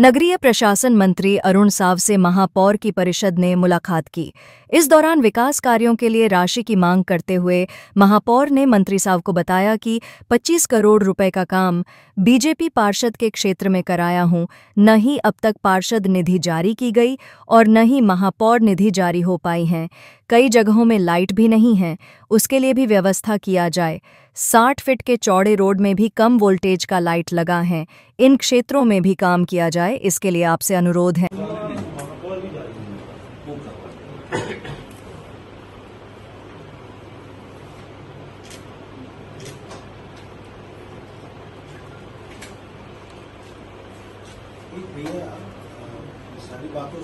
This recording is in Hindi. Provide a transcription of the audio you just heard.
नगरीय प्रशासन मंत्री अरुण साव से महापौर की परिषद ने मुलाकात की इस दौरान विकास कार्यों के लिए राशि की मांग करते हुए महापौर ने मंत्री साव को बताया कि 25 करोड़ रुपए का काम बीजेपी पार्षद के क्षेत्र में कराया हूं न ही अब तक पार्षद निधि जारी की गई और न ही महापौर निधि जारी हो पाई है कई जगहों में लाइट भी नहीं है उसके लिए भी व्यवस्था किया जाए 60 फीट के चौड़े रोड में भी कम वोल्टेज का लाइट लगा है इन क्षेत्रों में भी काम किया जाए इसके लिए आपसे अनुरोध है भैया सारी बातों